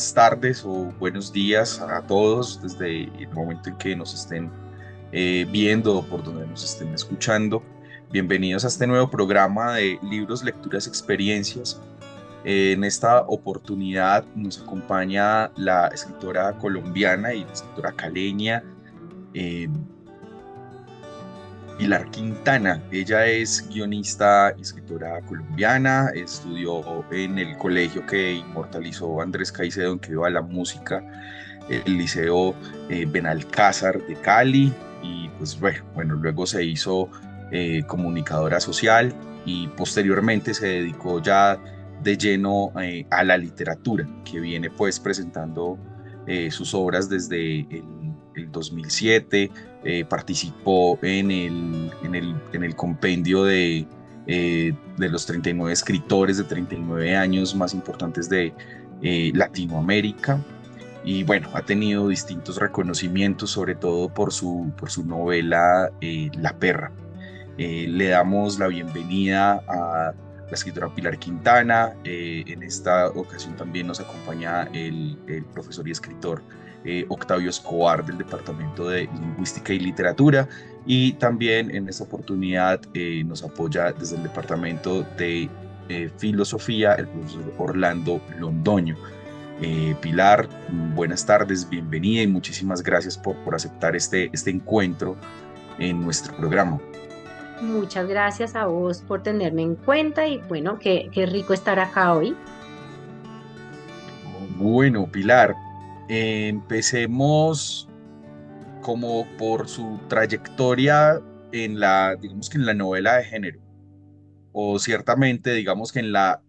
buenas tardes o buenos días a todos desde el momento en que nos estén eh, viendo o por donde nos estén escuchando. Bienvenidos a este nuevo programa de Libros, Lecturas, Experiencias. Eh, en esta oportunidad nos acompaña la escritora colombiana y la escritora caleña. Eh, Pilar Quintana. Ella es guionista y escritora colombiana, estudió en el colegio que inmortalizó Andrés Caicedo, en que iba a la música, el Liceo eh, Benalcázar de Cali, y pues bueno, luego se hizo eh, comunicadora social y posteriormente se dedicó ya de lleno eh, a la literatura, que viene pues presentando sus obras desde el el 2007, eh, participó en el, en el, en el compendio de, eh, de, los 39 escritores de 39 años más importantes de eh, Latinoamérica. Y bueno, ha tenido distintos reconocimientos, sobre todo por su, por su novela La perra. le damos la bienvenida a la escritora Pilar Quintana. en esta ocasión también nos acompaña el, el profesor y escritor eh, Octavio Escobar del Departamento de Lingüística y Literatura y también en esta oportunidad eh, nos apoya desde el Departamento de eh, Filosofía el profesor Orlando Londoño. Pilar, buenas tardes, bienvenida y muchísimas gracias por, aceptar este, este encuentro en nuestro programa. Muchas gracias a vos por tenerme en cuenta y bueno, que qué rico estar acá hoy. Bueno, Pilar, Empecemos como por su trayectoria en la, digamos que en la novela de género, o ciertamente, digamos que en la,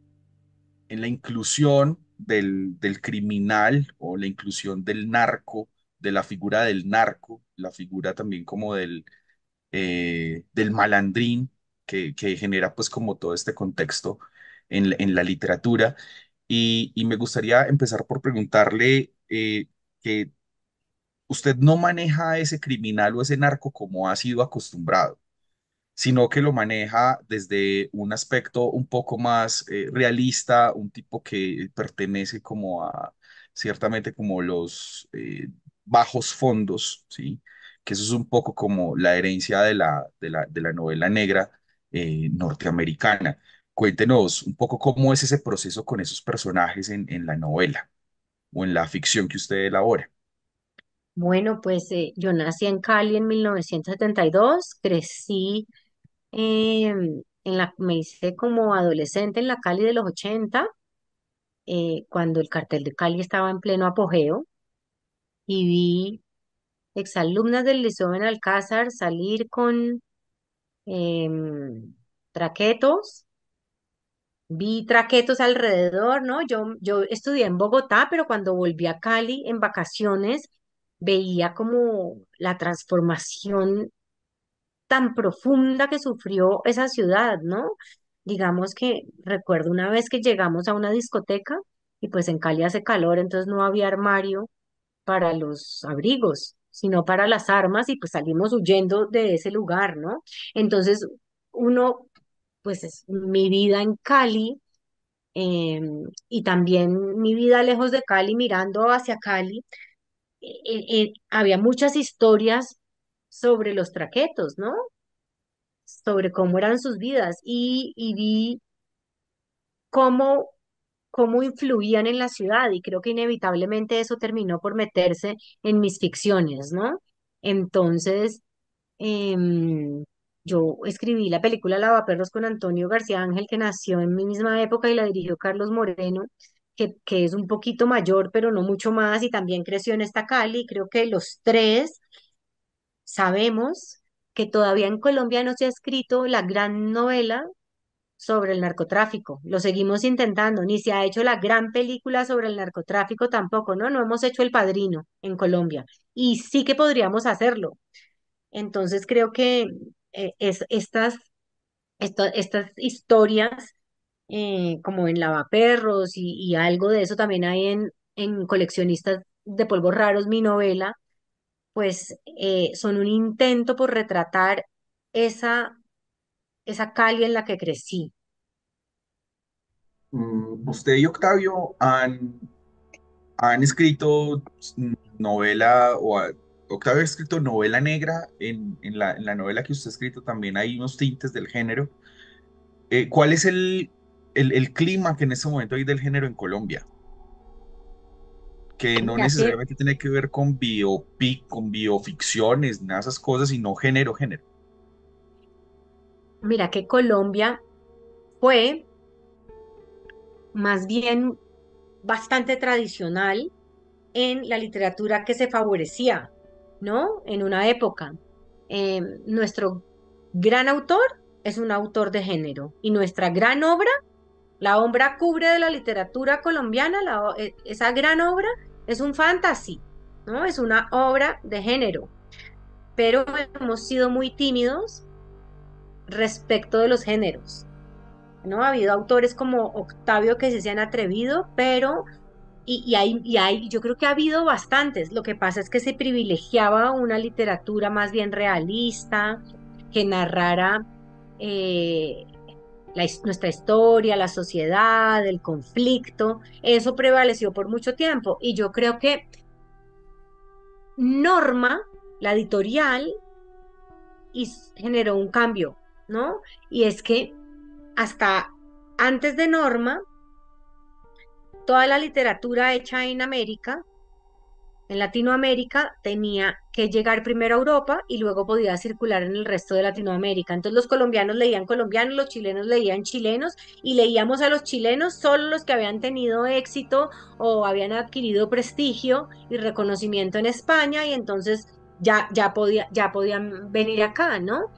en la inclusión del, criminal o la inclusión del narco, de la figura del narco, la figura también como del, eh, del malandrín que, genera pues como todo este contexto en, en la literatura y, me gustaría empezar por preguntarle eh, que usted no maneja a ese criminal o ese narco como ha sido acostumbrado, sino que lo maneja desde un aspecto un poco más eh, realista, un tipo que pertenece como a ciertamente como los eh, bajos fondos, ¿sí? Que eso es un poco como la herencia de la, de la, novela negra norteamericana. Cuéntenos un poco cómo es ese proceso con esos personajes en, la novela o en la ficción que usted elabora. Bueno, pues eh, yo nací en Cali en 1972, crecí, em, en la, me hice como adolescente en la Cali de los 80, eh, cuando el cartel de Cali estaba en pleno apogeo y vi exalumnas del Liceo Benalcázar salir con em, traquetos vi traquetos alrededor, ¿no? Yo, yo estudié en Bogotá, pero cuando volví a Cali en vacaciones, veía como la transformación tan profunda que sufrió esa ciudad, ¿no? Digamos que recuerdo una vez que llegamos a una discoteca y pues en Cali hace calor, entonces no había armario para los abrigos, sino para las armas y pues salimos huyendo de ese lugar, ¿no? Entonces uno pues es mi vida en Cali em, y también mi vida lejos de Cali, mirando hacia Cali, e, e, había muchas historias sobre los traquetos, ¿no? Sobre cómo eran sus vidas y, vi cómo, cómo influían en la ciudad y creo que inevitablemente eso terminó por meterse en mis ficciones, ¿no? Entonces, em, yo escribí la película perros con Antonio García Ángel, que nació en mi misma época y la dirigió Carlos Moreno, que, que es un poquito mayor, pero no mucho más, y también creció en esta Cali. Creo que los tres sabemos que todavía en Colombia no se ha escrito la gran novela sobre el narcotráfico. Lo seguimos intentando, ni se ha hecho la gran película sobre el narcotráfico tampoco, ¿no? No hemos hecho El Padrino en Colombia y sí que podríamos hacerlo. Entonces creo que, eh, es, estas, estas historias, eh, como en Lavaperros y, y, algo de eso también hay en, en Coleccionistas de Polvos Raros, mi novela, pues eh, son un intento por retratar esa, esa en la que crecí. Mm, usted y Octavio han, han escrito novela o Octavio ha escrito novela negra, en, la, novela que usted ha escrito también hay unos tintes del género. Eh, ¿Cuál es el, el, clima que en este momento hay del género en Colombia? Que no eh, necesariamente tiene que ver con biopic, con bioficciones, nada de esas cosas, sino género, género. Mira que Colombia fue más bien bastante tradicional en la literatura que se favorecía ¿no? En una época. Eh, nuestro gran autor es un autor de género y nuestra gran obra, la obra cubre de la literatura colombiana, eh, esa gran obra es un fantasy, ¿no? Es una obra de género. Pero hemos sido muy tímidos respecto de los géneros. ¿no? Ha habido autores como Octavio que se han atrevido, pero y, hay, yo creo que ha habido bastantes. Lo que pasa es que se privilegiaba una literatura más bien realista, que narrara eh, nuestra historia, la sociedad, el conflicto. Eso prevaleció por mucho tiempo. Y yo creo que Norma, la editorial, y generó un cambio, ¿no? Y es que hasta antes de Norma, toda la literatura hecha en América, en Latinoamérica, tenía que llegar primero a Europa y luego podía circular en el resto de Latinoamérica. Entonces los colombianos leían colombianos, los chilenos leían chilenos y leíamos a los chilenos solo los que habían tenido éxito o habían adquirido prestigio y reconocimiento en España y entonces ya, ya, podía, ya podían venir acá, ¿no?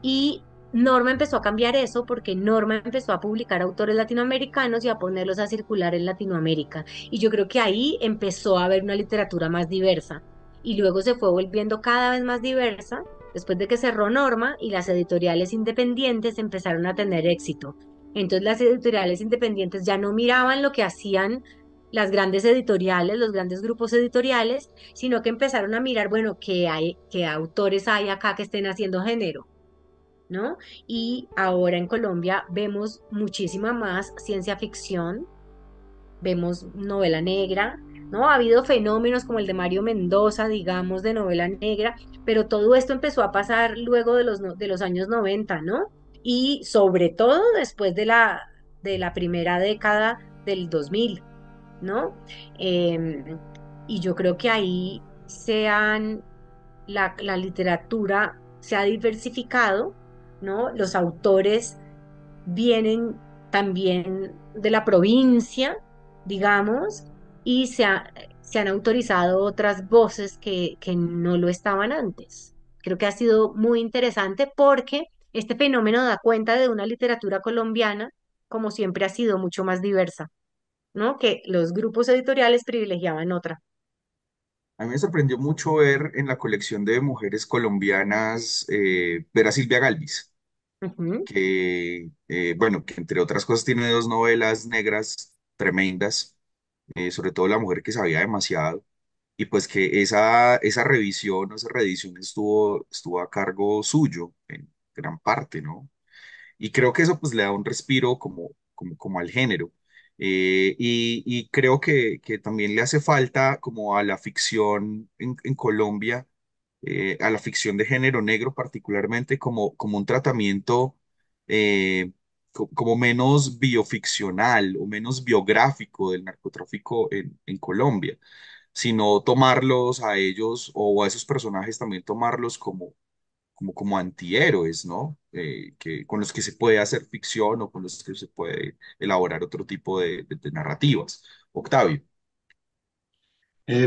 Y Norma empezó a cambiar eso porque Norma empezó a publicar autores latinoamericanos y a ponerlos a circular en Latinoamérica. Y yo creo que ahí empezó a haber una literatura más diversa. Y luego se fue volviendo cada vez más diversa después de que cerró Norma y las editoriales independientes empezaron a tener éxito. Entonces las editoriales independientes ya no miraban lo que hacían las grandes editoriales, los grandes grupos editoriales, sino que empezaron a mirar, bueno, qué hay, qué autores hay acá que estén haciendo género y ahora en Colombia vemos muchísima más ciencia ficción, vemos novela negra, ¿no? Ha habido fenómenos como el de Mario Mendoza, digamos, de novela negra, pero todo esto empezó a pasar luego de los, de los años 90, ¿no? Y sobre todo después de la, de la primera década del 2000, ¿no? Em, y yo creo que ahí se la literatura se ha diversificado ¿no? Los autores vienen también de la provincia, digamos, y se, han autorizado otras voces que, no lo estaban antes. Creo que ha sido muy interesante porque este fenómeno da cuenta de una literatura colombiana, como siempre ha sido, mucho más diversa, ¿no? Que los grupos editoriales privilegiaban otra. A mí me sorprendió mucho ver en la colección de mujeres colombianas, eh, ver a Silvia Galvis que, eh, bueno, que entre otras cosas tiene dos novelas negras tremendas, eh, sobre todo La mujer que sabía demasiado, y pues que esa, esa revisión esa reedición estuvo, estuvo a cargo suyo en gran parte, ¿no? Y creo que eso pues le da un respiro como, como, como al género. Eh, y, creo que, que también le hace falta como a la ficción en, en Colombia eh, a la ficción de género negro particularmente como, como un tratamiento eh, como menos bioficcional o menos biográfico del narcotráfico en, Colombia, sino tomarlos a ellos o a esos personajes también tomarlos como, como, como antihéroes, ¿no? Eh, que, con los que se puede hacer ficción o con los que se puede elaborar otro tipo de, narrativas. Octavio.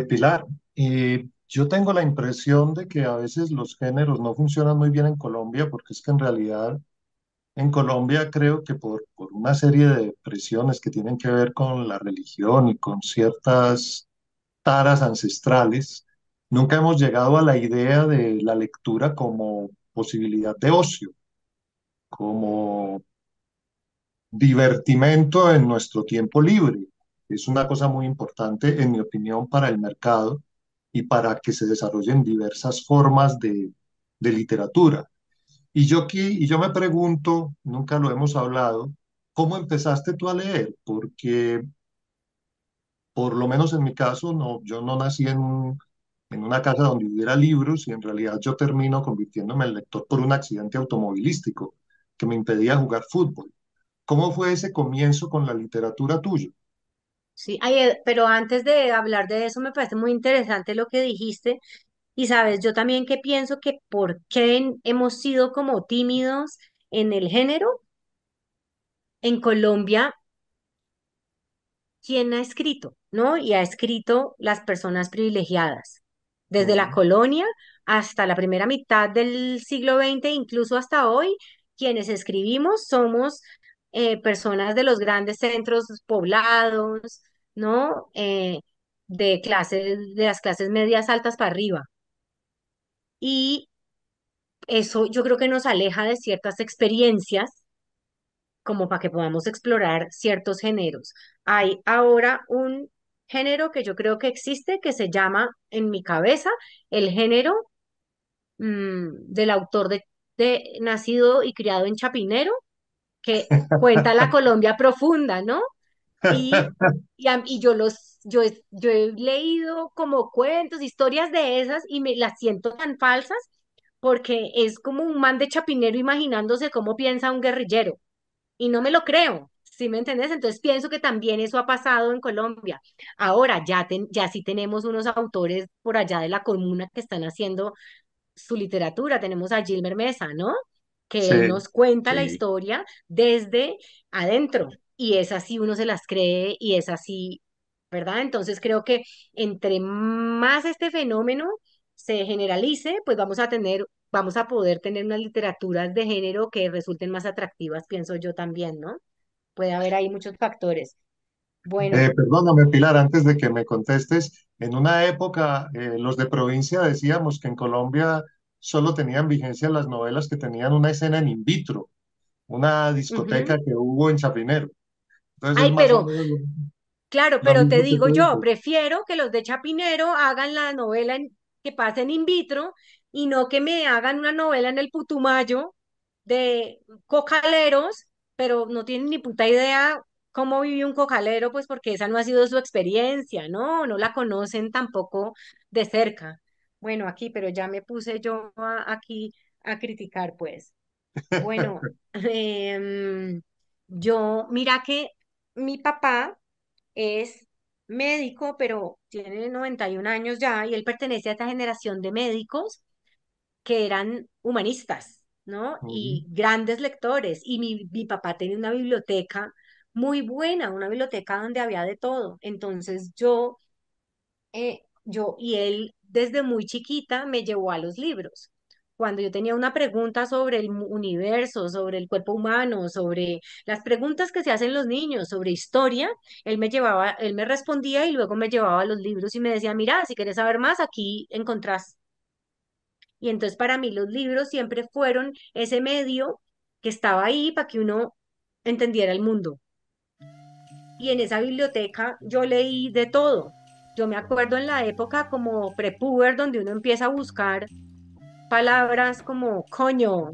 Pilar, eh, yo tengo la impresión de que a veces los géneros no funcionan muy bien en Colombia porque es que en realidad en Colombia creo que por, una serie de presiones que tienen que ver con la religión y con ciertas taras ancestrales, nunca hemos llegado a la idea de la lectura como posibilidad de ocio, como divertimento en nuestro tiempo libre. Es una cosa muy importante, en mi opinión, para el mercado y para que se desarrollen diversas formas de, literatura. Y yo, aquí, y yo me pregunto, nunca lo hemos hablado, ¿cómo empezaste tú a leer? Porque, por lo menos en mi caso, no, yo no nací en, en una casa donde hubiera libros y en realidad yo termino convirtiéndome en lector por un accidente automovilístico que me impedía jugar fútbol. ¿Cómo fue ese comienzo con la literatura tuya? Sí, eh, pero antes de hablar de eso, me parece muy interesante lo que dijiste. Y sabes, yo también que pienso que por qué hemos sido como tímidos en el género, en Colombia, ¿quién ha escrito? ¿No? Y ha escrito las personas privilegiadas, desde la colonia hasta la primera mitad del siglo XX, incluso hasta hoy, quienes escribimos somos eh, personas de los grandes centros poblados, ¿no? Eh, de clases, de las clases medias altas para arriba. Y eso yo creo que nos aleja de ciertas experiencias como para que podamos explorar ciertos géneros. Hay ahora un género que yo creo que existe que se llama en mi cabeza el género mm, del autor de nacido y criado en Chapinero que cuenta la Colombia profunda, ¿no? Y, yo los, yo, he leído como cuentos, historias de esas y me las siento tan falsas porque es como un man de chapinero imaginándose cómo piensa un guerrillero y no me lo creo. ¿Sí me entendés? Entonces pienso que también eso ha pasado en Colombia. Ahora ya, ten, ya sí tenemos unos autores por allá de la comuna que están haciendo su literatura. Tenemos a Gilmer Mesa, ¿no? que nos cuenta la historia desde adentro y es así uno se las cree y es así, ¿verdad? Entonces creo que entre más este fenómeno se generalice, pues vamos a tener, vamos a poder tener unas literaturas de género que resulten más atractivas, pienso yo también, ¿no? Puede haber ahí muchos factores. Bueno. Eh, perdóname, Pilar, antes de que me contestes, en una época eh, los de provincia decíamos que en Colombia solo tenían vigencia las novelas que tenían una escena en in vitro, una discoteca que hubo en Chapinero. Entonces, pero, claro, pero te digo yo, prefiero que los de Chapinero hagan la novela en, que en in vitro y no que me hagan una novela en el Putumayo de cocaleros, pero no tienen ni puta idea cómo vive un cocalero, pues porque esa no ha sido su experiencia, ¿no? No la conocen tampoco de cerca bueno, aquí, pero ya me puse yo aquí a criticar, pues. Bueno, em, yo, mira que mi papá es médico, pero tiene 91 años ya y él pertenece a esta generación de médicos que eran humanistas, ¿no? Y grandes lectores. Y mi, papá tenía una biblioteca muy buena, una biblioteca donde había de todo. Entonces yo, eh, yo y él desde muy chiquita me llevó a los libros. Cuando yo tenía una pregunta sobre el universo, sobre el cuerpo humano, sobre las preguntas que se hacen los niños, sobre historia, él me llevaba, él me respondía y luego me llevaba a los libros y me decía, mira, si quieres saber más, aquí encontrás. Y entonces para mí los libros siempre fueron ese medio que estaba ahí para que uno entendiera el mundo. Y en esa biblioteca yo leí de todo, yo me acuerdo en la época como prepuber, donde uno empieza a buscar palabras como coño,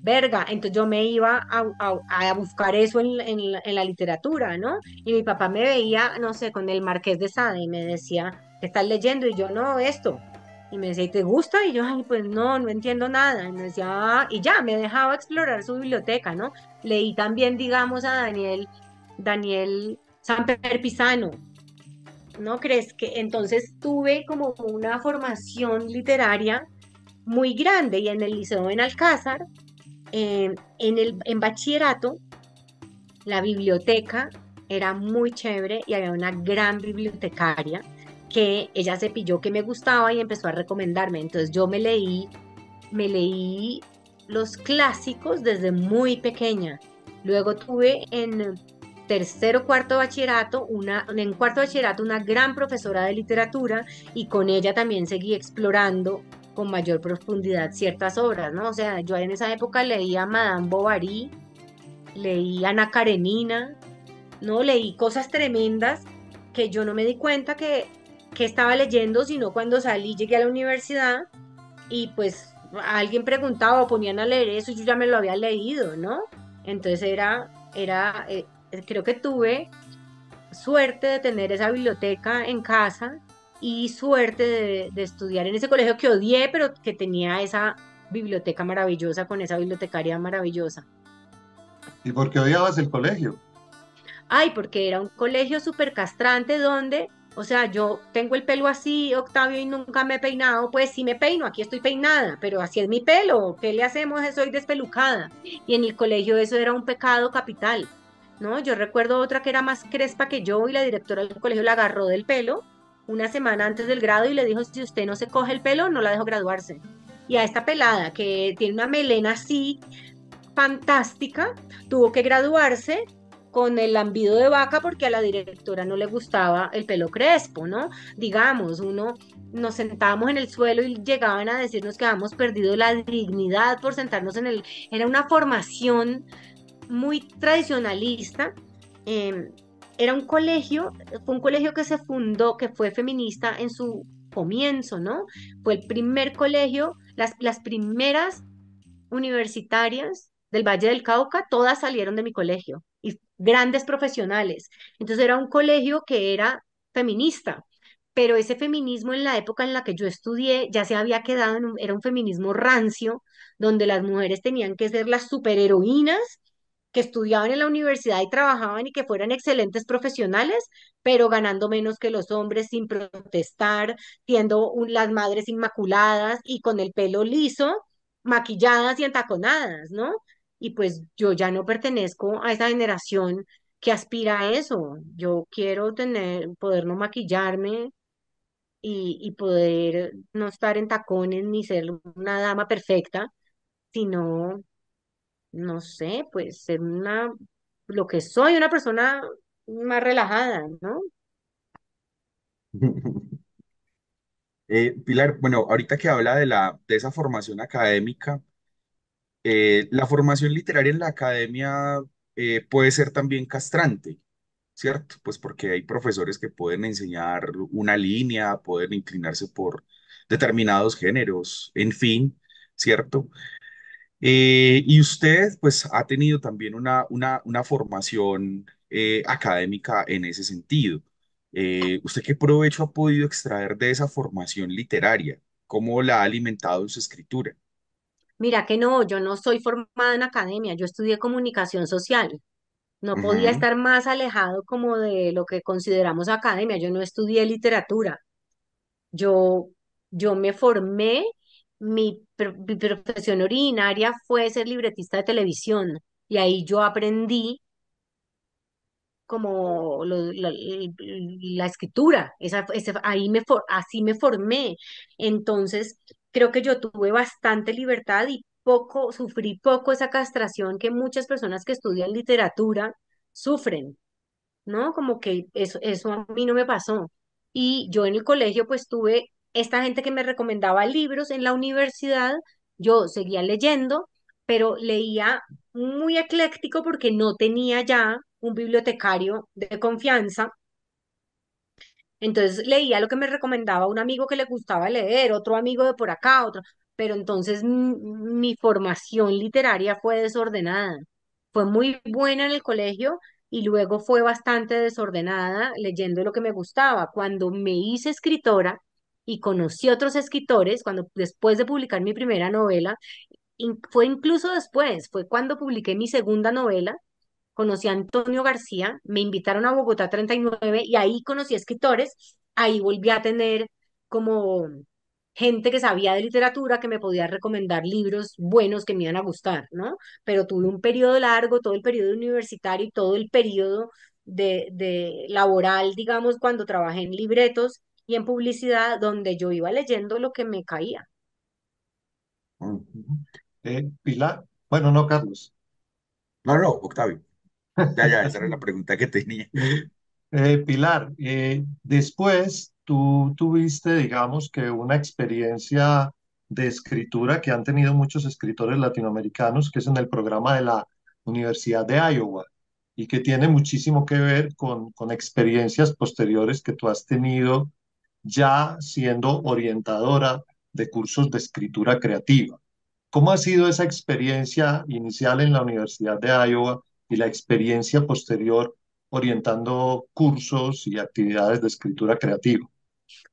verga. Entonces yo me iba a, buscar eso en, la, literatura, ¿no? Y mi papá me veía, no sé, con el Marqués de Sade y me decía, ¿qué estás leyendo? Y yo, no, esto. Y me decía, te gusta? Y yo, pues no, no entiendo nada. Y me decía, y ya, me dejaba explorar su biblioteca, ¿no? Leí también, digamos, a Daniel, Daniel Samper Pisano, ¿no crees que? Entonces tuve como una formación literaria muy grande y en el Liceo en Alcázar, en, el, bachillerato, la biblioteca era muy chévere y había una gran bibliotecaria que ella se pilló que me gustaba y empezó a recomendarme. Entonces yo me leí, me leí los clásicos desde muy pequeña. Luego tuve en tercero, cuarto bachillerato, una, en cuarto bachillerato una gran profesora de literatura y con ella también seguí explorando con mayor profundidad ciertas obras, ¿no? O sea, yo en esa época leía Madame Bovary, leí Ana Karenina, ¿no? Leí cosas tremendas que yo no me di cuenta que, que estaba leyendo, sino cuando salí, llegué a la universidad y pues alguien preguntaba o ponían a leer eso, yo ya me lo había leído, ¿no? Entonces era, era, eh, creo que tuve suerte de tener esa biblioteca en casa y suerte de, estudiar en ese colegio que odié, pero que tenía esa biblioteca maravillosa con esa bibliotecaria maravillosa. ¿Y por qué odiabas el colegio? Ay, porque era un colegio súper castrante donde, o sea, yo tengo el pelo así, Octavio, y nunca me he peinado, pues sí me peino, aquí estoy peinada, pero así es mi pelo, ¿qué le hacemos? Soy despelucada. Y en el colegio eso era un pecado capital. ¿no? Yo recuerdo otra que era más crespa que yo y la directora del colegio la agarró del pelo una semana antes del grado y le dijo, si usted no se coge el pelo, no la dejo graduarse. Y a esta pelada que tiene una melena así fantástica, tuvo que graduarse con el lambido de vaca porque a la directora no le gustaba el pelo crespo, ¿no? Digamos, uno nos sentábamos en el suelo y llegaban a decirnos que habíamos perdido la dignidad por sentarnos en el... Era una formación muy tradicionalista. Em, era un colegio, fue un colegio que se fundó, que fue feminista en su comienzo, ¿no? Fue el primer colegio, las, las primeras universitarias del Valle del Cauca, todas salieron de mi colegio y grandes profesionales. Entonces era un colegio que era feminista, pero ese feminismo en la época en la que yo estudié ya se había quedado, en era un feminismo rancio, donde las mujeres tenían que ser las superheroínas que estudiaban en la universidad y trabajaban y que fueran excelentes profesionales, pero ganando menos que los hombres sin protestar, siendo las madres inmaculadas y con el pelo liso, maquilladas y entaconadas, ¿no? Y pues yo ya no pertenezco a esa generación que aspira a eso. Yo quiero tener, poder no maquillarme y poder no estar en tacones ni ser una dama perfecta, sino no sé, pues ser una, lo que soy, una persona más relajada, ¿no? Eh, Pilar, bueno, ahorita que habla de la, de esa formación académica, eh, la formación literaria en la academia eh, puede ser también castrante, ¿cierto? Pues porque hay profesores que pueden enseñar una línea, pueden inclinarse por determinados géneros, en fin, ¿cierto? Eh, y usted, pues, ha tenido también una, una, formación eh, académica en ese sentido. Eh, ¿usted qué provecho ha podido extraer de esa formación literaria? ¿Cómo la ha alimentado en su escritura? Mira que no, yo no soy formada en academia, yo estudié comunicación social. No podía estar más alejado como de lo que consideramos academia. Yo no estudié literatura. Yo, yo me formé mi, profesión originaria fue ser libretista de televisión y ahí yo aprendí como la, escritura, ahí me así me formé. Entonces, creo que yo tuve bastante libertad y poco, sufrí poco esa castración que muchas personas que estudian literatura sufren, ¿no? Como que eso, eso a mí no me pasó. Y yo en el colegio pues tuve esta gente que me recomendaba libros en la universidad, yo seguía leyendo, pero leía muy ecléctico porque no tenía ya un bibliotecario de confianza. Entonces leía lo que me recomendaba un amigo que le gustaba leer, otro amigo de por acá, otro, pero entonces mi, formación literaria fue desordenada. Fue muy buena en el colegio y luego fue bastante desordenada leyendo lo que me gustaba. Cuando me hice escritora, y conocí otros escritores cuando después de publicar mi primera novela, fue incluso después, fue cuando publiqué mi segunda novela, conocí a Antonio García, me invitaron a Bogotá 39 y ahí conocí a escritores, ahí volví a tener como gente que sabía de literatura que me podía recomendar libros buenos que me iban a gustar, ¿no? Pero tuve un periodo largo, todo el periodo universitario y todo el periodo de, de laboral, digamos, cuando trabajé en libretos, y en publicidad donde yo iba leyendo lo que me caía. Eh, Pilar, bueno, no, Carlos. No, no, Octavio. Ya, ya, esa era la pregunta que tenía. Eh, Pilar, eh, después tú tuviste, digamos, que una experiencia de escritura que han tenido muchos escritores latinoamericanos, que es en el programa de la Universidad de Iowa y que tiene muchísimo que ver con, con experiencias posteriores que tú has tenido ya siendo orientadora de cursos de escritura creativa. ¿Cómo ha sido esa experiencia inicial en la Universidad de Iowa y la experiencia posterior orientando cursos y actividades de escritura creativa?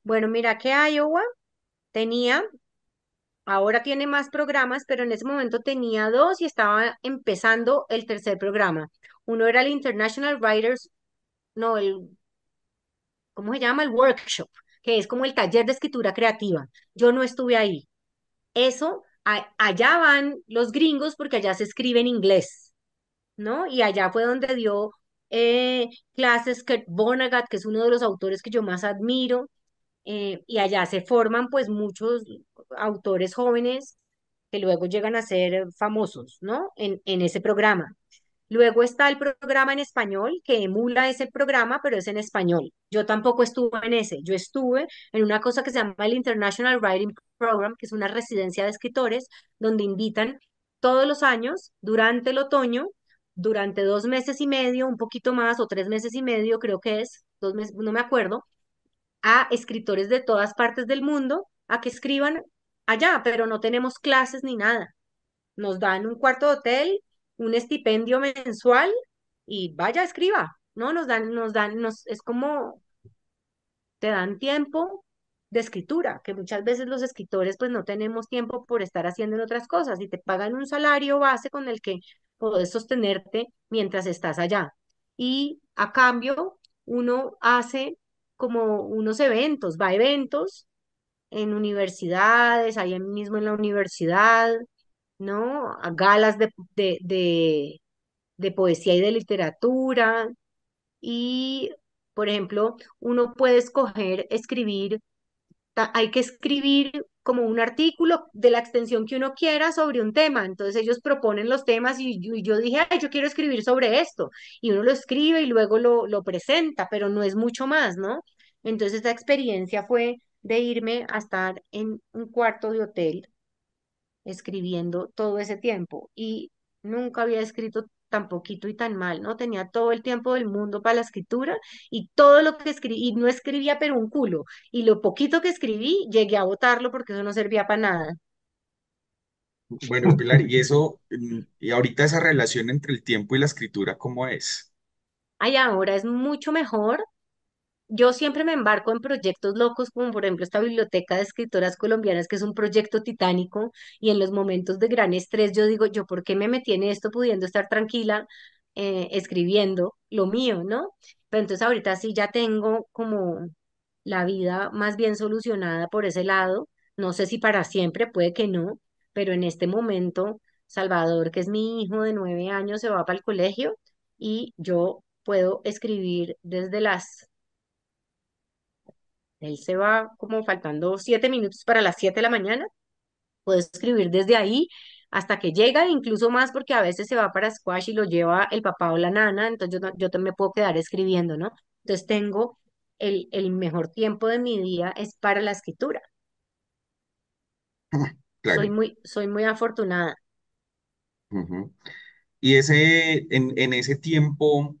Bueno, mira que Iowa tenía, ahora tiene más programas, pero en ese momento tenía dos y estaba empezando el tercer programa. Uno era el International Writers, no, el, ¿cómo se llama? El workshop que es como el taller de escritura creativa. Yo no estuve ahí. Eso, allá van los gringos porque allá se escribe en inglés, ¿no? Y allá fue donde dio eh, clases Kurt Bonagat, que es uno de los autores que yo más admiro, eh, y allá se forman pues muchos autores jóvenes que luego llegan a ser famosos, ¿no? en ese programa. Luego está el programa en español, que emula ese programa, pero es en español. Yo tampoco estuve en ese, yo estuve en una cosa que se llama el International Writing Program, que es una residencia de escritores, donde invitan todos los años, durante el otoño, durante dos meses y medio, un poquito más, o tres meses y medio, creo que es, dos meses, no me acuerdo, a escritores de todas partes del mundo a que escriban allá, pero no tenemos clases ni nada. Nos dan un cuarto de hotel un estipendio mensual y vaya, escriba, ¿no? Nos dan, nos dan, nos, es como, te dan tiempo de escritura, que muchas veces los escritores pues no tenemos tiempo por estar haciendo otras cosas y te pagan un salario base con el que puedes sostenerte mientras estás allá. Y a cambio, uno hace como unos eventos, va a eventos en universidades, ahí mismo en la universidad, ¿no? A galas de, poesía y de literatura. Y, por ejemplo, uno puede escoger escribir, hay que escribir como un artículo de la extensión que uno quiera sobre un tema. Entonces ellos proponen los temas y yo, dije, Ay, yo quiero escribir sobre esto. Y uno lo escribe y luego lo, lo presenta, pero no es mucho más, ¿no? Entonces esa experiencia fue de irme a estar en un cuarto de hotel escribiendo todo ese tiempo y nunca había escrito tan poquito y tan mal, ¿no? Tenía todo el tiempo del mundo para la escritura y todo lo que escribí, y no escribía pero un culo, y lo poquito que escribí llegué a votarlo porque eso no servía para nada. Bueno, Pilar, y eso, mm, y ahorita esa relación entre el tiempo y la escritura, ¿cómo es? Ay, ahora es mucho mejor yo siempre me embarco en proyectos locos, como por ejemplo esta biblioteca de escritoras colombianas, que es un proyecto titánico, y en los momentos de gran estrés yo digo, yo, ¿por qué me metí en esto pudiendo estar tranquila eh, escribiendo lo mío, ¿no? Pero entonces ahorita sí ya tengo como la vida más bien solucionada por ese lado, no sé si para siempre, puede que no, pero en este momento Salvador, que es mi hijo de nueve años, se va para el colegio y yo puedo escribir desde las él se va como faltando siete minutos para las siete de la mañana, Puedo escribir desde ahí hasta que llega, incluso más porque a veces se va para squash y lo lleva el papá o la nana, entonces yo, yo también puedo quedar escribiendo, ¿no? Entonces tengo el, el mejor tiempo de mi día es para la escritura. Ah, soy muy, soy muy afortunada. Y ese, en, ese tiempo,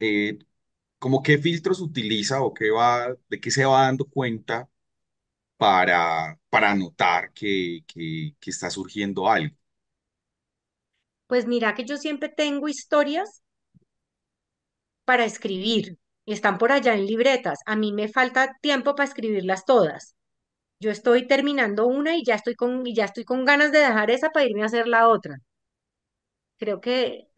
eh, ¿Cómo qué filtros utiliza o qué va, de qué se va dando cuenta para, para notar que, que, está surgiendo algo? Pues mira que yo siempre tengo historias para escribir y están por allá en libretas. A mí me falta tiempo para escribirlas todas. Yo estoy terminando una y ya estoy con, y ya estoy con ganas de dejar esa para irme a hacer la otra creo que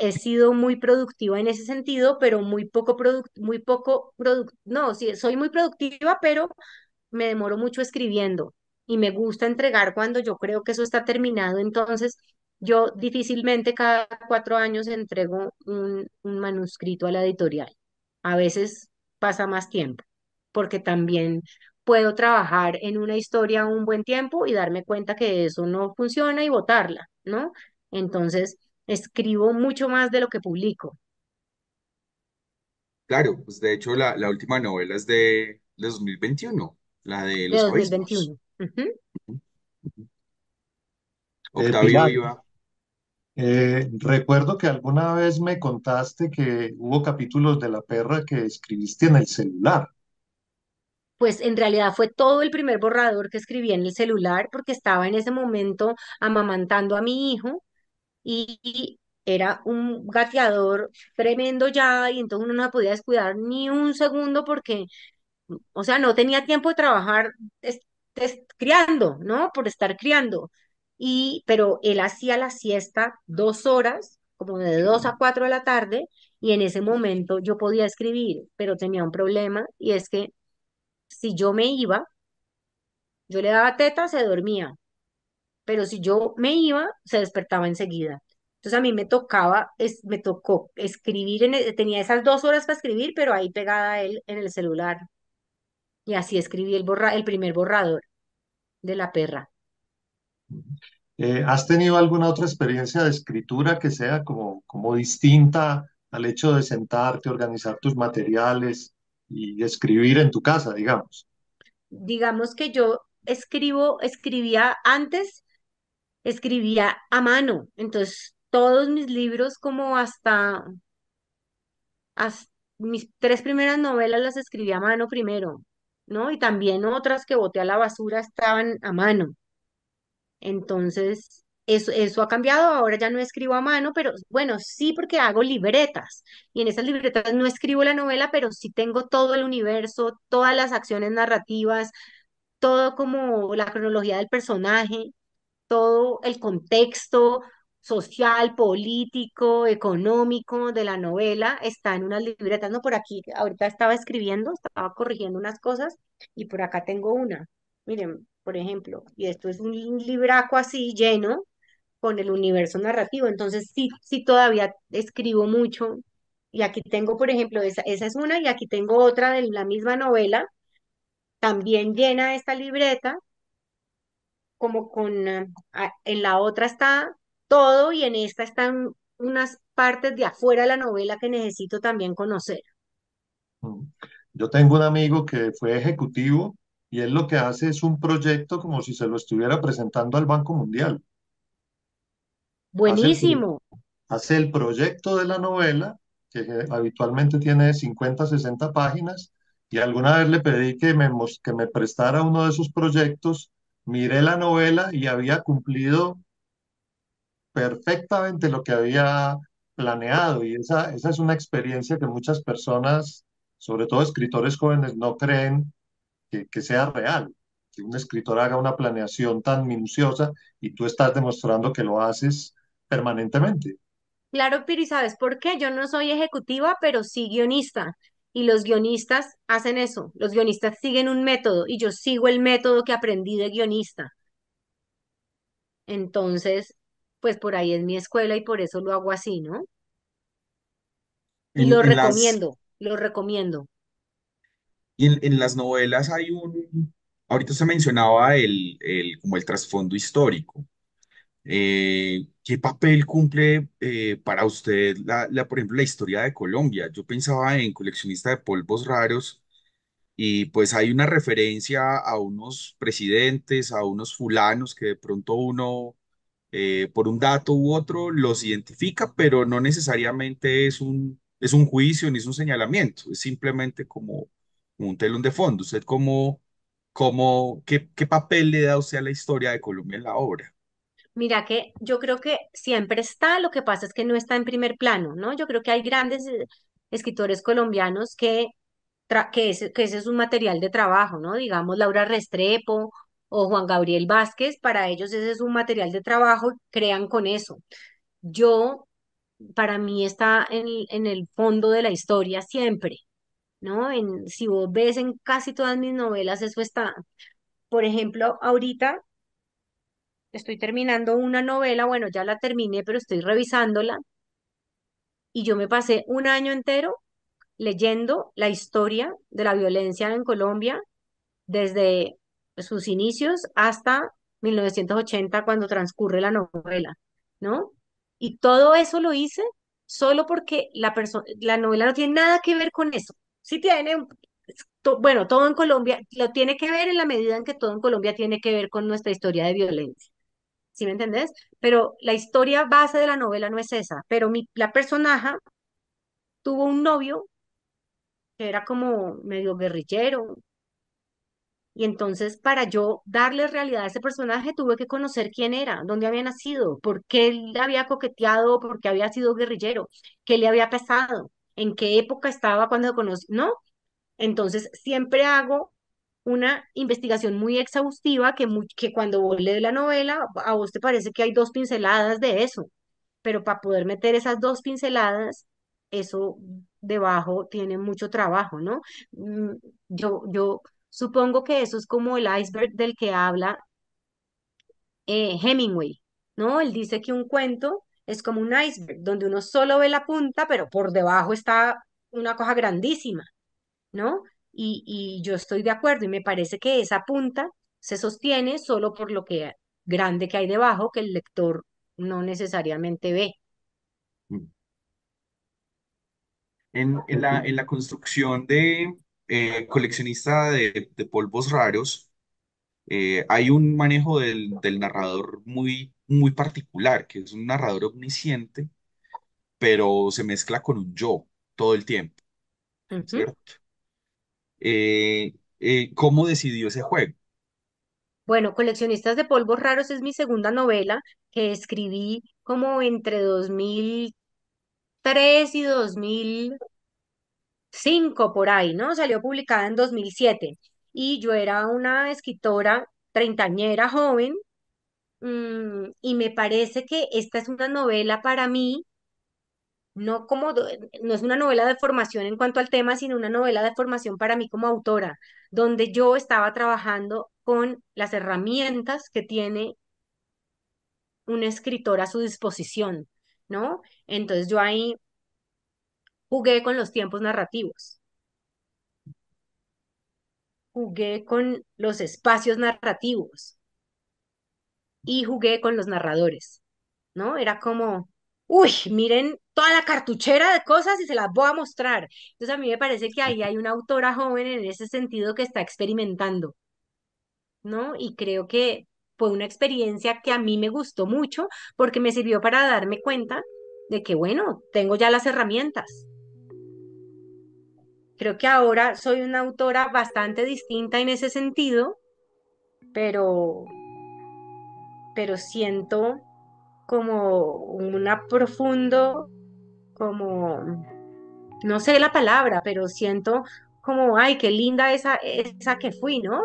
he sido muy productiva en ese sentido, pero muy poco productiva, muy poco no, sí, soy muy productiva, pero me demoro mucho escribiendo y me gusta entregar cuando yo creo que eso está terminado, entonces yo difícilmente cada cuatro años entrego un, un manuscrito a la editorial. A veces pasa más tiempo, porque también puedo trabajar en una historia un buen tiempo y darme cuenta que eso no funciona y votarla, ¿no? Entonces, escribo mucho más de lo que publico. Claro, pues de hecho la, última novela es de, 2021, la de los 2021. Eh, Octavio Iba. Eh, recuerdo que alguna vez me contaste que hubo capítulos de La perra que escribiste en el celular. Pues en realidad fue todo el primer borrador que escribí en el celular porque estaba en ese momento amamantando a mi hijo y era un gateador tremendo ya y entonces uno no podía descuidar ni un segundo porque, o sea, no tenía tiempo de trabajar criando, ¿no? Por estar criando. Y, pero él hacía la siesta dos horas, como de dos a cuatro de la tarde, y en ese momento yo podía escribir, pero tenía un problema y es que si yo me iba, yo le daba teta, se dormía pero si yo me iba, se despertaba enseguida. Entonces a mí me tocaba, es, me tocó escribir, en e, tenía esas dos horas para escribir, pero ahí pegada a él en el celular. Y así escribí el, borra, el primer borrador de la perra. Eh, ¿Has tenido alguna otra experiencia de escritura que sea como, como distinta al hecho de sentarte, organizar tus materiales y escribir en tu casa, digamos? Digamos que yo escribo, escribía antes escribía a mano. Entonces, todos mis libros, como hasta, mis tres primeras novelas las escribí a mano primero, ¿no? Y también otras que boté a la basura estaban a mano. Entonces, eso, eso ha cambiado, ahora ya no escribo a mano, pero bueno, sí porque hago libretas. Y en esas libretas no escribo la novela, pero sí tengo todo el universo, todas las acciones narrativas, todo como la cronología del personaje todo el contexto social, político, económico de la novela está en unas libretas. No, por aquí, ahorita estaba escribiendo, estaba corrigiendo unas cosas y por acá tengo una. Miren, por ejemplo, y esto es un libraco así lleno con el universo narrativo. Entonces, sí, sí todavía escribo mucho. Y aquí tengo, por ejemplo, esa, esa es una y aquí tengo otra de la misma novela, también llena esta libreta, como con, eh, en la otra está todo y en esta están unas partes de afuera de la novela que necesito también conocer. Mm. Yo tengo un amigo que fue ejecutivo y él lo que hace es un proyecto como si se lo estuviera presentando al Banco Mundial. Buenísimo. Hace el, proyecto de la novela, que habitualmente tiene 50, 60 páginas, y alguna vez le pedí que me, que me prestara uno de esos proyectos miré la novela y había cumplido perfectamente lo que había planeado y esa, esa es una experiencia que muchas personas, sobre todo escritores jóvenes, no creen que, que sea real, que un escritor haga una planeación tan minuciosa y tú estás demostrando que lo haces permanentemente. Claro, Piri, ¿sabes por qué? Yo no soy ejecutiva, pero sí guionista. Y los guionistas hacen eso, los guionistas siguen un método y yo sigo el método que aprendí de guionista. Entonces, pues por ahí es mi escuela y por eso lo hago así, ¿no? Y lo recomiendo, lo recomiendo. Y en, en, las novelas hay un, ahorita se mencionaba el, el como el trasfondo histórico. Eh, ¿Qué papel cumple eh, para usted, la, la, por ejemplo, la historia de Colombia? Yo pensaba en coleccionista de polvos raros y pues hay una referencia a unos presidentes, a unos fulanos que de pronto uno, eh, por un dato u otro, los identifica, pero no necesariamente es un, es un juicio ni es un señalamiento, es simplemente como un telón de fondo. ¿Usted cómo, cómo, qué, qué papel le da usted a la historia de Colombia en la obra? Mira que yo creo que siempre está, lo que pasa es que no está en primer plano, ¿no? Yo creo que hay grandes eh, escritores colombianos que, que, ese, es un material de trabajo, ¿no? Digamos Laura Restrepo o Juan Gabriel Vázquez, para ellos ese es un material de trabajo, crean con eso. Yo, para mí está en, en el fondo de la historia siempre, ¿no? En, si vos ves en casi todas mis novelas, eso está. Por ejemplo, ahorita estoy terminando una novela, bueno, ya la terminé, pero estoy revisándola. Y yo me pasé un año entero leyendo la historia de la violencia en Colombia desde sus inicios hasta 1980 cuando transcurre la novela, ¿no? Y todo eso lo hice solo porque la, la novela no tiene nada que ver con eso. Sí tiene, bueno, todo en Colombia lo tiene que ver en la medida en que todo en Colombia tiene que ver con nuestra historia de violencia. ¿sí me entendés? Pero la historia base de la novela no es esa, pero la personaje tuvo un novio que era como medio guerrillero. Y entonces para yo darle realidad a ese personaje tuve que conocer quién era, dónde había nacido, por qué él había coqueteado, por qué había sido guerrillero, qué le había pasado, en qué época estaba cuando lo conocí, ¿no? Entonces siempre hago una investigación muy exhaustiva que, que cuando vos lees la novela, a vos te parece que hay dos pinceladas de eso, pero para poder meter esas dos pinceladas, eso debajo tiene mucho trabajo, ¿no? Mm, yo, yo supongo que eso es como el iceberg del que habla eh, Hemingway, ¿no? Él dice que un cuento es como un iceberg, donde uno solo ve la punta, pero por debajo está una cosa grandísima, ¿no? y, yo estoy de acuerdo y me parece que esa punta se sostiene solo por lo que grande que hay debajo que el lector no necesariamente ve. Mm. En, la, construcción de eh, coleccionista de, polvos raros, eh, hay un manejo del, narrador muy, muy particular, que es un narrador omnisciente, pero se mezcla con un yo todo el tiempo, eh, eh, ¿cómo decidió ese juego? Bueno, Coleccionistas de Polvos Raros es mi segunda novela que escribí como entre 2003 y 2005, por ahí, ¿no? Salió publicada en 2007 y yo era una escritora treintañera joven mm, y me parece que esta es una novela para mí no como no es una novela de formación en cuanto al tema, sino una novela de formación para mí como autora, donde yo estaba trabajando con las herramientas que tiene un escritor a su disposición, ¿no? Entonces yo ahí jugué con los tiempos narrativos. Jugué con los espacios narrativos y jugué con los narradores, ¿no? Era como, uy, miren toda la cartuchera de cosas y se las voy a mostrar. Entonces a mí me parece que ahí hay una autora joven en ese sentido que está experimentando, ¿no? Y creo que fue una experiencia que a mí me gustó mucho porque me sirvió para darme cuenta de que, bueno, tengo ya las herramientas. Creo que ahora soy una autora bastante distinta en ese sentido, pero, pero siento como una profundo como, no sé la palabra, pero siento como, ay, qué linda esa, esa que fui, ¿no?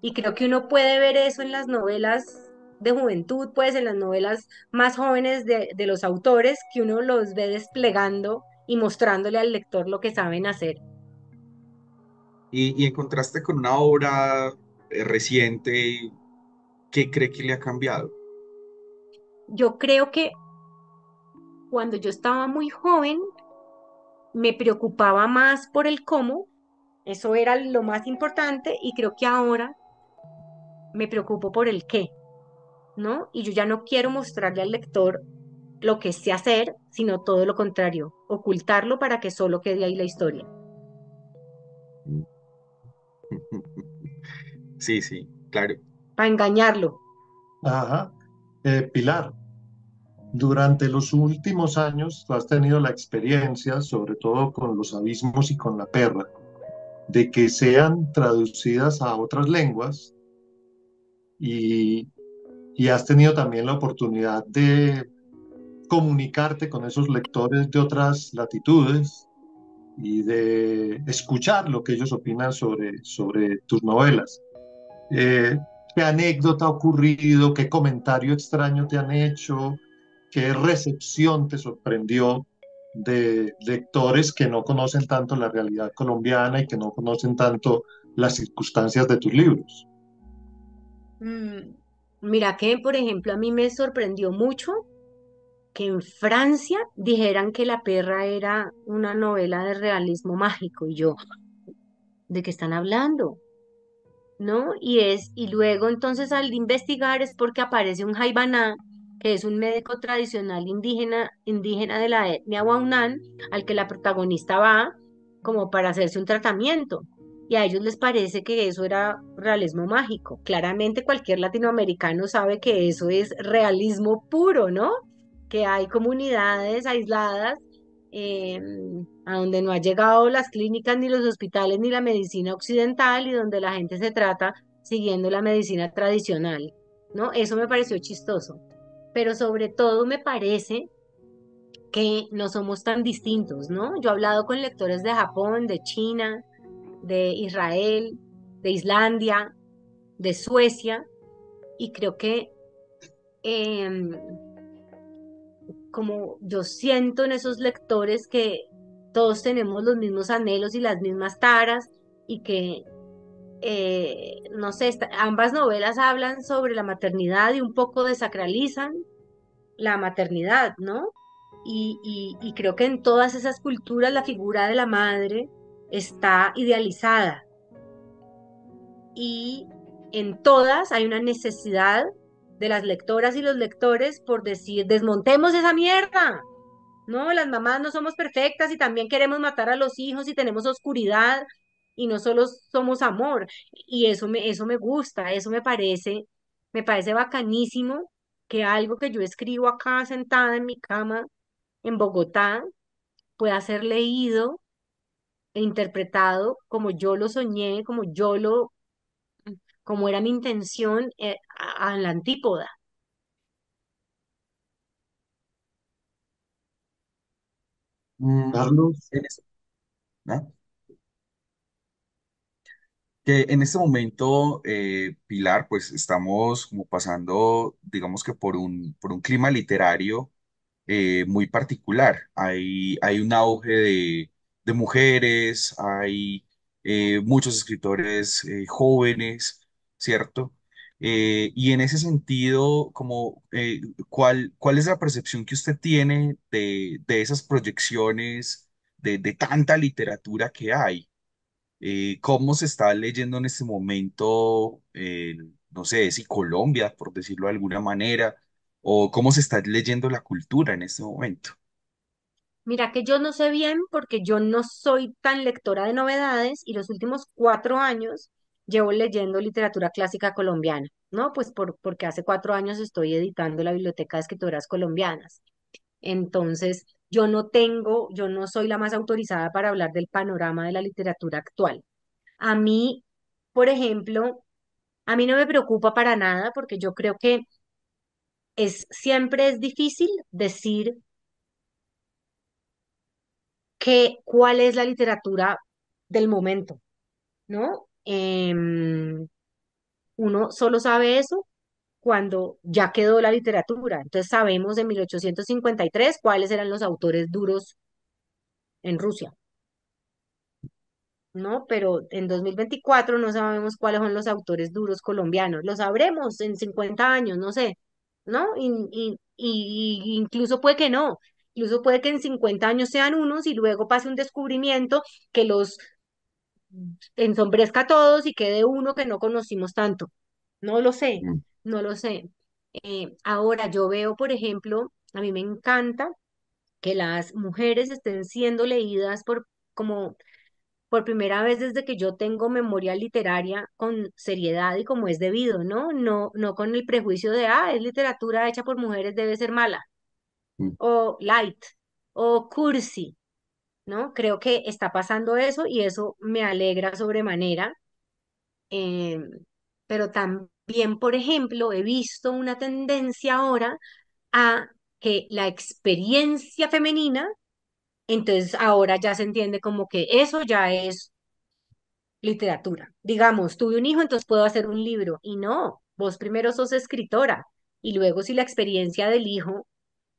Y creo que uno puede ver eso en las novelas de juventud, pues en las novelas más jóvenes de, los autores, que uno los ve desplegando y mostrándole al lector lo que saben hacer. Y, y en contraste con una obra eh, reciente, ¿qué cree que le ha cambiado? Yo creo que cuando yo estaba muy joven, me preocupaba más por el cómo, eso era lo más importante, y creo que ahora me preocupo por el qué, ¿no? Y yo ya no quiero mostrarle al lector lo que sé hacer, sino todo lo contrario, ocultarlo para que solo quede ahí la historia. Sí, sí, claro. Para engañarlo. Ajá. Eh, Pilar, durante los últimos años tú has tenido la experiencia, sobre todo con los abismos y con la perra, de que sean traducidas a otras lenguas y, has tenido también la oportunidad de comunicarte con esos lectores de otras latitudes y de escuchar lo que ellos opinan sobre, sobre tus novelas. Eh, ¿Qué anécdota ha ocurrido? ¿Qué comentario extraño te han hecho? qué recepción te sorprendió de lectores que no conocen tanto la realidad colombiana y que no conocen tanto las circunstancias de tus libros? Mm, mira que, por ejemplo, a mí me sorprendió mucho que en Francia dijeran que La perra era una novela de realismo mágico y yo, ¿de qué están hablando? ¿No? Y es, y luego entonces al investigar es porque aparece un jaibaná que es un médico tradicional indígena, indígena de la etnia Waunan, al que la protagonista va como para hacerse un tratamiento. Y a ellos les parece que eso era realismo mágico. Claramente cualquier latinoamericano sabe que eso es realismo puro, ¿no? Que hay comunidades aisladas em, a donde no ha llegado las clínicas ni los hospitales ni la medicina occidental y donde la gente se trata siguiendo la medicina tradicional, ¿no? Eso me pareció chistoso pero sobre todo me parece que no somos tan distintos, ¿no? Yo he hablado con lectores de Japón, de China, de Israel, de Islandia, de Suecia, y creo que em, como yo siento en esos lectores que todos tenemos los mismos anhelos y las mismas taras y que eh, no sé, ambas novelas hablan sobre la maternidad y un poco desacralizan la maternidad, ¿no? Y, y, creo que en todas esas culturas la figura de la madre está idealizada. Y en todas hay una necesidad de las lectoras y los lectores por decir, desmontemos esa mierda. No, las mamás no somos perfectas y también queremos matar a los hijos y tenemos oscuridad y no solo somos amor. Y eso me, eso me gusta, eso me parece, me parece bacanísimo que algo que yo escribo acá sentada en mi cama en Bogotá pueda ser leído e interpretado como yo lo soñé, como yo lo, como era mi intención eh, a, la antípoda. Mm, Carlos, que en este momento, eh, Pilar, pues estamos como pasando, digamos que por un, por un clima literario eh, muy particular. Hay, hay un auge de, mujeres, hay eh, muchos escritores jóvenes, ¿cierto? y en ese sentido, como, ¿cuál, cuál es la percepción que usted tiene de, esas proyecciones, de tanta literatura que hay? Eh, cómo se está leyendo en este momento, eh, no sé, si Colombia, por decirlo de alguna manera, o cómo se está leyendo la cultura en este momento. Mira que yo no sé bien porque yo no soy tan lectora de novedades y los últimos cuatro años llevo leyendo literatura clásica colombiana, ¿no? Pues porque hace cuatro años estoy editando la Biblioteca de Escritoras Colombianas. Entonces, yo no tengo, yo no soy la más autorizada para hablar del panorama de la literatura actual. A mí, por ejemplo, a mí no me preocupa para nada porque yo creo que es, siempre es difícil decir que, cuál es la literatura del momento, ¿no? Em, uno solo sabe eso cuando ya quedó la literatura. Entonces sabemos en 1853 cuáles eran los autores duros en Rusia. ¿no? Pero en 2024 no sabemos cuáles son los autores duros colombianos. Lo sabremos en 50 años, no sé, ¿no? Y, y, incluso puede que no. Incluso puede que en 50 años sean unos y luego pase un descubrimiento que los ensombrezca a todos y quede uno que no conocimos tanto. No lo sé. Mm no lo sé. Eh, ahora yo veo, por ejemplo, a mí me encanta que las mujeres estén siendo leídas por como por primera vez desde que yo tengo memoria literaria con seriedad y como es debido, ¿no? No, no con el prejuicio de, ah, es literatura hecha por mujeres, debe ser mala, mm. o light, o cursi, ¿no? Creo que está pasando eso y eso me alegra sobremanera, eh, pero también Bien, por ejemplo, he visto una tendencia ahora a que la experiencia femenina, entonces ahora ya se entiende como que eso ya es literatura. Digamos, tuve un hijo, entonces puedo hacer un libro. Y no, vos primero sos escritora y luego si la experiencia del hijo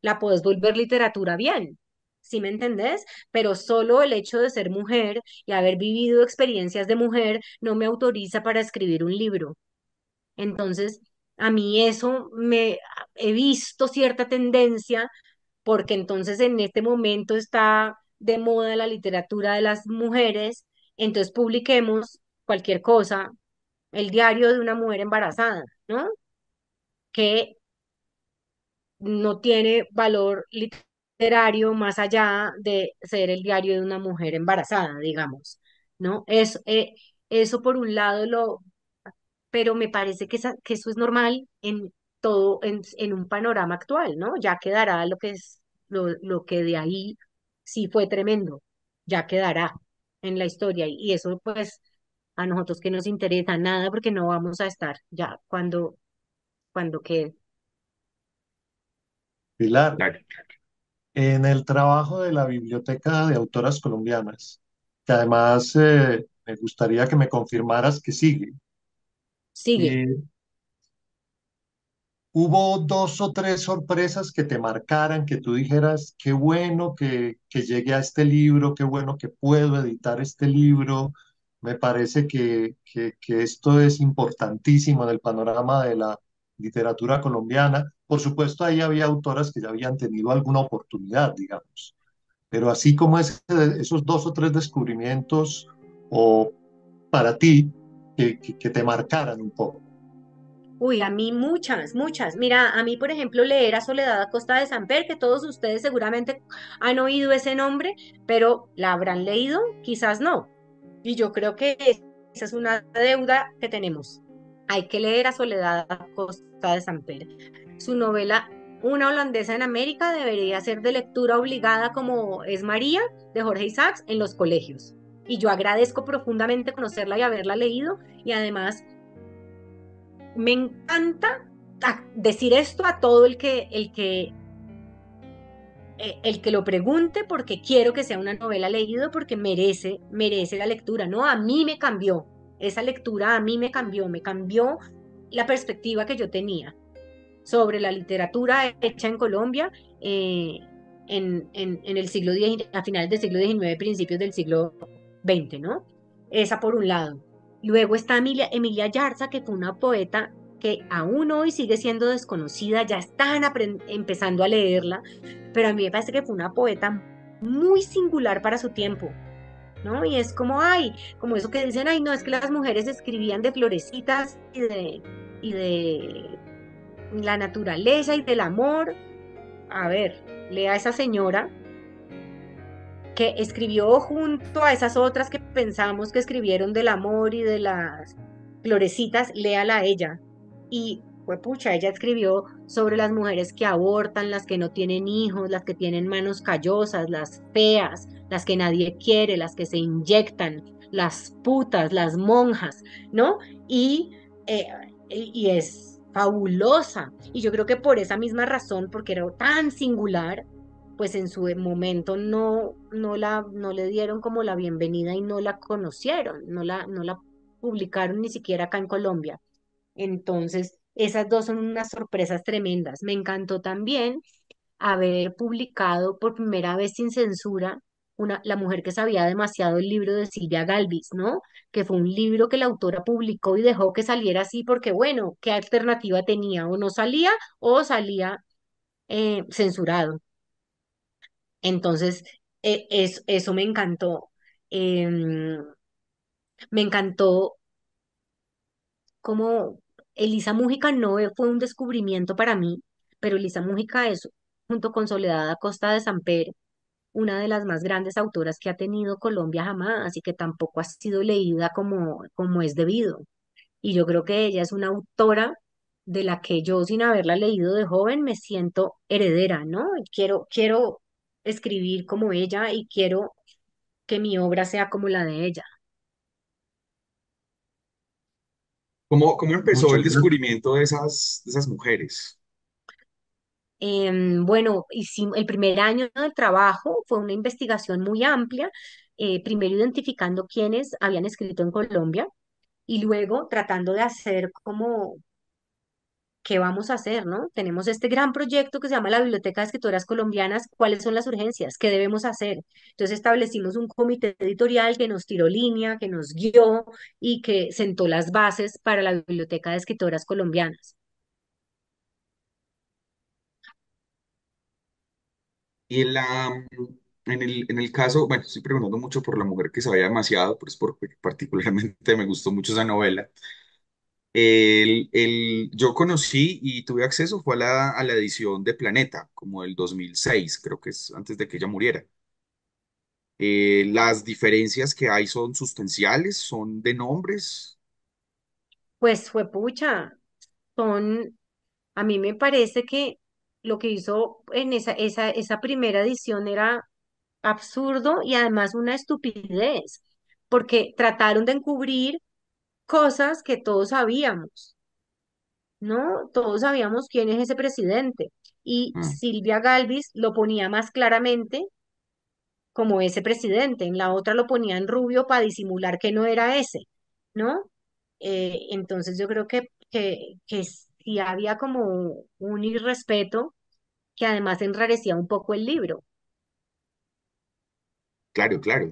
la podés volver literatura bien. ¿Sí me entendés? Pero solo el hecho de ser mujer y haber vivido experiencias de mujer no me autoriza para escribir un libro. Entonces, a mí eso me he visto cierta tendencia porque entonces en este momento está de moda la literatura de las mujeres, entonces publiquemos cualquier cosa, el diario de una mujer embarazada, ¿no? Que no tiene valor literario más allá de ser el diario de una mujer embarazada, digamos, ¿no? Eh, eso por un lado lo pero me parece que, eso es normal en todo, en, un panorama actual, ¿no? Ya quedará lo que es, lo, que de ahí sí fue tremendo, ya quedará en la historia y eso pues a nosotros que nos interesa nada porque no vamos a estar ya cuando, cuando quede. Pilar, en el trabajo de la Biblioteca de Autoras Colombianas, que además eh, me gustaría que me confirmaras que sigue, Sigue. Eh, ¿Hubo dos o tres sorpresas que te marcaran, que tú dijeras, qué bueno que, que llegué a este libro, qué bueno que puedo editar este libro? Me parece que, que, esto es importantísimo en el panorama de la literatura colombiana. Por supuesto, ahí había autoras que ya habían tenido alguna oportunidad, digamos. Pero así como esos dos o tres descubrimientos, o para ti, que, te marcaran un poco? Uy, a mí muchas, muchas. Mira, a mí, por ejemplo, leer a Soledad Acosta Costa de Samper, que todos ustedes seguramente han oído ese nombre, pero ¿la habrán leído? Quizás no. Y yo creo que esa es una deuda que tenemos. Hay que leer a Soledad Acosta Costa de Samper. Su novela Una holandesa en América debería ser de lectura obligada como es María de Jorge Isaacs en los colegios. Y yo agradezco profundamente conocerla y haberla leído. Y además, me encanta decir esto a todo el que, el que, eh, el que lo pregunte, porque quiero que sea una novela leída, porque merece, merece la lectura. No, a mí me cambió. Esa lectura a mí me cambió, me cambió la perspectiva que yo tenía sobre la literatura hecha en Colombia eh, en, el siglo a finales del siglo XIX, principios del siglo 20, ¿no? Esa por un lado. Luego está Emilia, Yarza, que fue una poeta que aún hoy sigue siendo desconocida, ya están empezando a leerla, pero a mí me parece que fue una poeta muy singular para su tiempo, ¿no? Y es como, ay, como eso que dicen, ay, no, es que las mujeres escribían de florecitas y de, y de la naturaleza y del amor. A ver, lea a esa señora que escribió junto a esas otras que pensamos que escribieron del amor y de las florecitas, léala ella. Y fue pucha, ella escribió sobre las mujeres que abortan, las que no tienen hijos, las que tienen manos callosas, las feas, las que nadie quiere, las que se inyectan, las putas, las monjas, ¿no? Y, eh, y es fabulosa. Y yo creo que por esa misma razón, porque era tan singular, pues en su momento no, no, la, no le dieron como la bienvenida y no la conocieron, no la, no la publicaron ni siquiera acá en Colombia. Entonces, esas dos son unas sorpresas tremendas. Me encantó también haber publicado por primera vez sin censura una, la mujer que sabía demasiado el libro de Silvia Galvis, ¿no? Que fue un libro que la autora publicó y dejó que saliera así porque, bueno, ¿qué alternativa tenía? O no salía o salía eh, censurado. Entonces, e, eso me encantó. Em, me encantó como Elisa Mújica no e, fue un descubrimiento para mí, pero Elisa Mújica es, junto con Soledad Acosta de San Pedro, una de las más grandes autoras que ha tenido Colombia jamás y que tampoco ha sido leída como, como es debido. Y yo creo que ella es una autora de la que yo sin haberla leído de joven me siento heredera, ¿no? Quiero, quiero escribir como ella y quiero que mi obra sea como la de ella. ¿Cómo, empezó el descubrimiento de esas, esas mujeres? Em, bueno, el primer año de trabajo fue una investigación muy amplia, eh, primero identificando quiénes habían escrito en Colombia y luego tratando de hacer como ¿qué vamos a hacer, no? Tenemos este gran proyecto que se llama la Biblioteca de Escritoras Colombianas, ¿cuáles son las urgencias? ¿Qué debemos hacer? Entonces establecimos un comité editorial que nos tiró línea, que nos guió y que sentó las bases para la Biblioteca de Escritoras Colombianas. Y en la, en el, en el caso, bueno, estoy preguntando mucho por la mujer que sabía demasiado, pues porque particularmente me gustó mucho esa novela. El, el, yo conocí y tuve acceso fue a la, edición de Planeta, como el 2006, creo que es antes de que ella muriera. Eh, las diferencias que hay son sustanciales, son de nombres. Pues fue pucha, son, a mí me parece que lo que hizo en esa, esa, esa primera edición era absurdo y además una estupidez, porque trataron de encubrir cosas que todos sabíamos, ¿no? Todos sabíamos quién es ese presidente. Y mm. Silvia Galvis lo ponía más claramente como ese presidente, en la otra lo ponía en rubio para disimular que no era ese, ¿no? Eh, entonces yo creo que, que, que sí había como un irrespeto que además enrarecía un poco el libro. Claro, claro.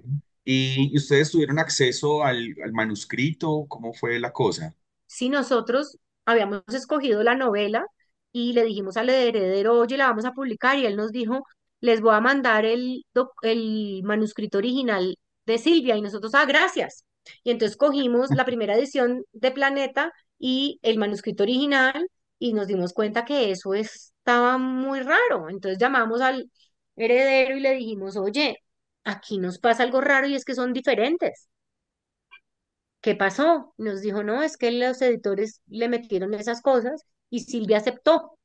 ¿Y, ustedes tuvieron acceso al, manuscrito? ¿Cómo fue la cosa? Sí, nosotros habíamos escogido la novela y le dijimos al heredero, oye, la vamos a publicar y él nos dijo, les voy a mandar el, el manuscrito original de Silvia y nosotros, ah, gracias. Y entonces cogimos la primera edición de Planeta y el manuscrito original y nos dimos cuenta que eso estaba muy raro. Entonces llamamos al heredero y le dijimos, oye, aquí nos pasa algo raro y es que son diferentes. ¿Qué pasó? Nos dijo, no, es que los editores le metieron esas cosas y Silvia aceptó.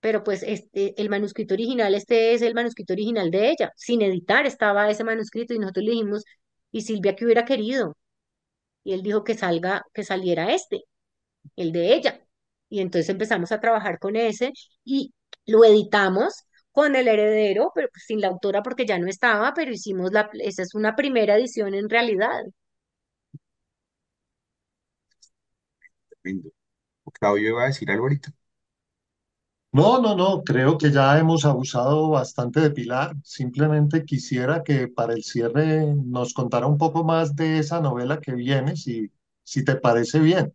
Pero pues este, el manuscrito original, este es el manuscrito original de ella. Sin editar estaba ese manuscrito y nosotros le dijimos, ¿y Silvia qué hubiera querido? Y él dijo que salga, que saliera este, el de ella. Y entonces empezamos a trabajar con ese y lo editamos con el heredero, pero pues, sin la autora porque ya no estaba, pero hicimos la, esa es una primera edición en realidad. Tremendo. Octavio iba a decir algo ahorita. No, no, no, creo que ya hemos abusado bastante de Pilar. Simplemente quisiera que para el cierre nos contara un poco más de esa novela que viene, si, si te parece bien.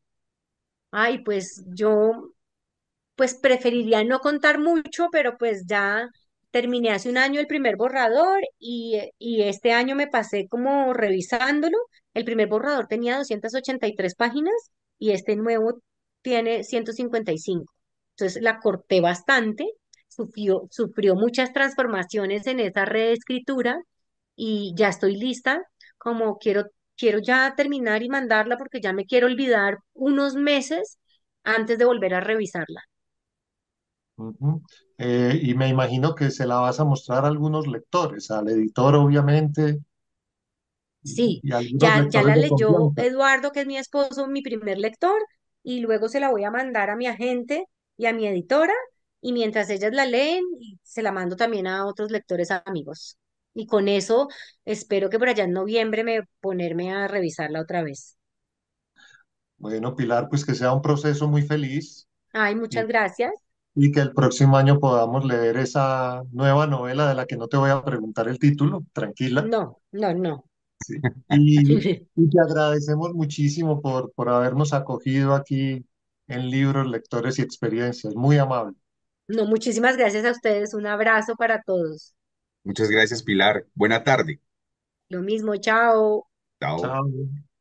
Ay, pues yo pues preferiría no contar mucho, pero pues ya terminé hace un año el primer borrador y, este año me pasé como revisándolo. El primer borrador tenía 283 páginas y este nuevo tiene 155. Entonces la corté bastante, sufrió, sufrió muchas transformaciones en esa reescritura y ya estoy lista, como quiero, quiero ya terminar y mandarla porque ya me quiero olvidar unos meses antes de volver a revisarla. Eh, y me imagino que se la vas a mostrar a algunos lectores, al editor obviamente. Sí, ya, la leyó Eduardo, que es mi esposo, mi primer lector, y luego se la voy a mandar a mi agente y a mi editora, y mientras ellas la leen, se la mando también a otros lectores amigos. Y con eso espero que por allá en noviembre me ponerme a revisarla otra vez. Bueno, Pilar, pues que sea un proceso muy feliz. Ay, muchas gracias y que el próximo año podamos leer esa nueva novela de la que no te voy a preguntar el título, tranquila. No, no, no. Y, te agradecemos muchísimo por, por habernos acogido aquí en libros, lectores y experiencias. Muy amable. No, muchísimas gracias a ustedes. Un abrazo para todos. Muchas gracias, Pilar. Buena tarde. Lo mismo, chao. Chao. chao.